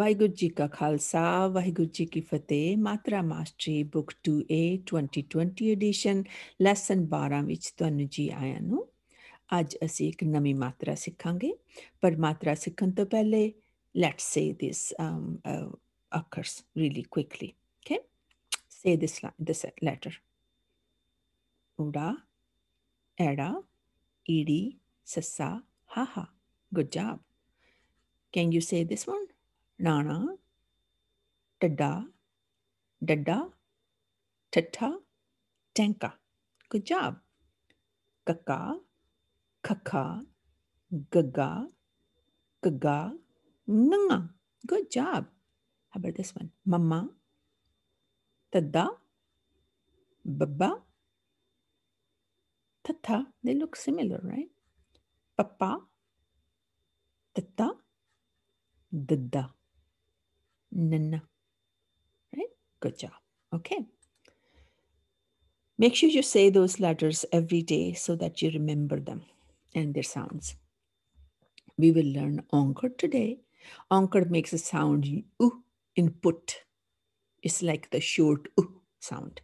वाहगुरु जी का खालसा वाहगुरु जी की फतेह मात्रा mastery book two A twenty twenty edition lesson बारह विच तुम जी आया नू अज असी एक नवी मात्रा सीखा पर मात्रा सीखन तो पहले लैट से दिस अखर्स really quickly okay say this this letter उड़ा एड़ा ईडी सस्सा हा हा good job can you say this one Nana, dada, dada, tata, tenka. Good job. Kaka, kaka, gaga, gaga. நங்கா Good job. How about this one? Mama, Tada, Baba, Tata. They look similar, right? Papa, Tata, Dada. N. Right? Good job. Okay. Make sure you say those letters every day so that you remember them and their sounds. We will learn onkar today. Onkar makes a sound u in put. It's like the short u sound.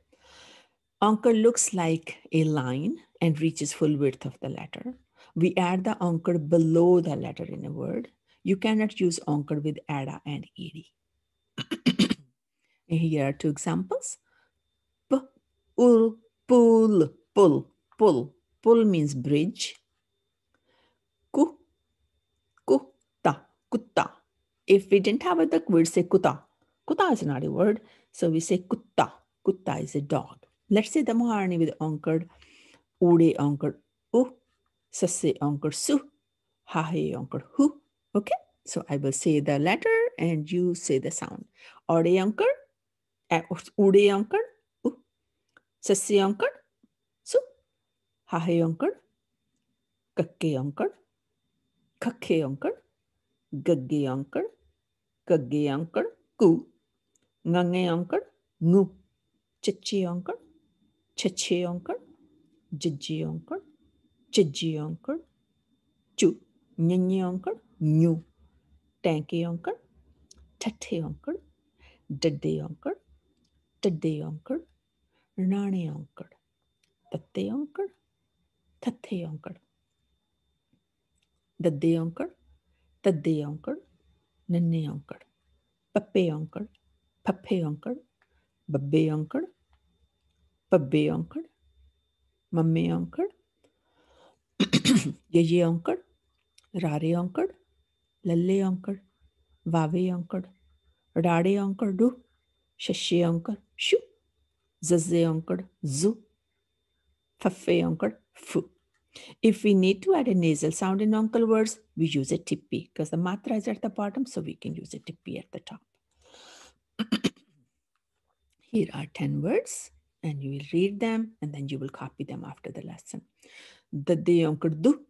Onkar looks like a line and reaches full width of the letter. We add the onkar below the letter in a word. You cannot use onkar with ada and ed. Here are two examples. P, ul, pull, pull, pull. Pull means bridge. Ku, kuta, kuta. If we didn't have a duck, we'd say kuta. Kuta is not a word, so we say kutta. Kutta is a dog. Let's say the Maharani with onkard, ude onkard, u, sase onkard, su, hahe onkard, hu. Okay, so I will say the letter and you say the sound. Ode onkard, उड़े अंकण सस्य अंकण सु हाहे अंकण कक्के अंकण खखे अंकण गग्गे अंकण कु गंगे अंकड़ नु चच्चे अंकण छछे अंकण जज्जे अंकण चज्जे अंकण चु न्यन्य अंकण new टैंके अंकण ठठे अंकण डड्डे अंकण तड्डे अंकड़ नाणे अंकड़ तत्ते अंकड़ थत्थे अंकड़ दद्दे अंकड़ तद्दे अंकड़ नन्ने अंकड़ पप्पे अंकड़ पप्पे अंकड़ बब्बे अंकड़ पब्बे अंकड़ मम्मे अंकड़ यजे अंकड़ रारे अंकड़ लल्ले अंकड़ वावे अंकड़ राडे अंकड़ डू शशि अंकड़ shoo, zaze onkard zoo, fafe onkard If we need to add a nasal sound in onkal words, we use a tippy because the matra is at the bottom, so we can use a tippy at the top. Here are 10 words and you will read them and then you will copy them after the lesson. Dadde onkar du,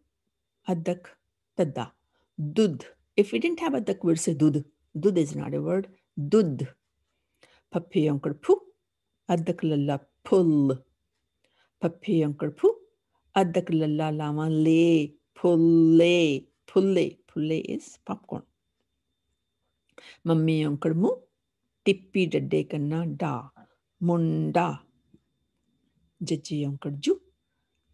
adak, tadda, dud. If we didn't have adak, we say dud. Dud is not a word. Dud, Papi papayonkerpu addaklalla pull Papi papayonkerpu addaklalla lama le pulle pulle pulle is popcorn Mummy अंकड़ मु टिप्पी डड्डे Dekana Da, Munda. Jaji अंकड़ Ju,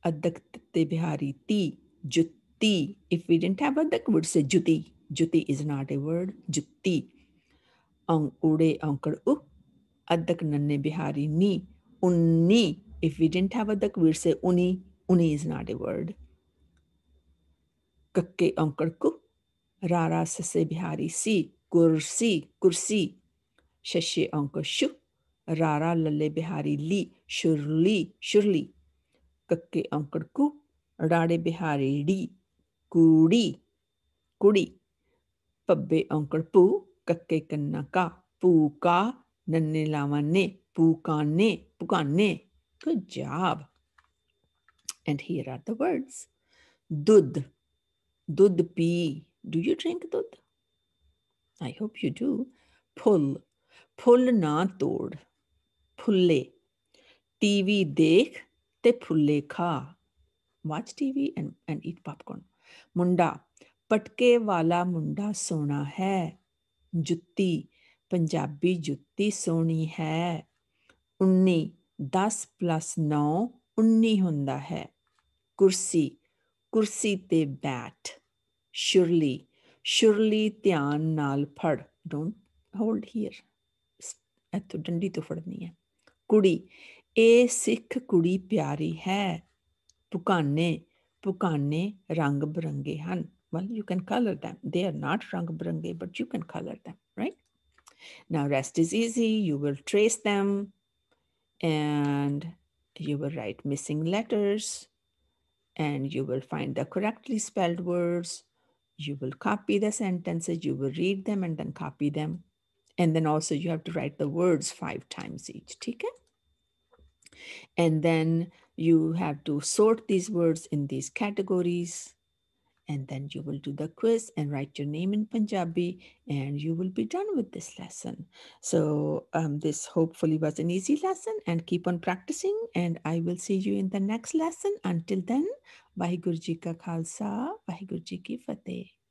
अदक ते बिहारी ती जुत्ती if we didn't have अदक would say जुती जुती इज नॉट ए वर्ड जुत्ती अंग उड़े अंकड़ उ अदक नन्ने बिहारी नी उन्नी इफ वी डिडंट हैव अदक वीर से उनी उनी इज नॉट ए वर्ड कक्के अंकल कु रारा ससे बिहारी सी कुर्सी कुर्सी शशि अंक शु रारा लल्ले बिहारी ली शुरली शुरली कक्के अंकल कु राड़े बिहारी डी कुड़ी कुड़ी पब्बे अंकल पू कक्के कन्ना का पू का Nanne lamanne, pukanne, pukanne. Good job. And here are the words. Dud, dud pi. Do you drink dud? I hope you do. Pull, pull na tod. Pulle. TV dekh te pulle kha. Watch TV and, and eat popcorn. Munda, पटके वाला मुंडा सोना है जुत्ती ਪੰਜਾਬੀ ਜੁੱਤੀ ਸੋਹਣੀ ਹੈ 19 10 9 19 ਹੁੰਦਾ ਹੈ ਕੁਰਸੀ ਕੁਰਸੀ ਤੇ ਬੈਠ ਸ਼ੁਰਲੀ ਸ਼ੁਰਲੀ ਧਿਆਨ ਨਾਲ ਫੜ ਡੋਨਟ ਹੋਲਡ ਹੇਅਰ ਇੱਥੋਂ ਡੰਡੀ ਤੋਂ ਫੜਨੀ ਹੈ ਕੁੜੀ ਇਹ ਸਿੱਖ ਕੁੜੀ ਪਿਆਰੀ ਹੈ ਪੁਕਾਨੇ ਪੁਕਾਨੇ ਰੰਗ ਬਰੰਗੇ ਹਨ well you can color them they are not rang barange but you can color them right Now rest is easy. You will trace them and you will write missing letters and you will find the correctly spelled words. You will copy the sentences, you will read them and then copy them. And then also you have to write the words five times each, okay? And then you have to sort these words in these categories and then you will do the quiz and write your name in Punjabi and you will be done with this lesson. So um, this hopefully was an easy lesson and keep on practicing and I will see you in the next lesson. Until then, Vaheguru Ka Khalsa, Vaheguru Ki Fateh.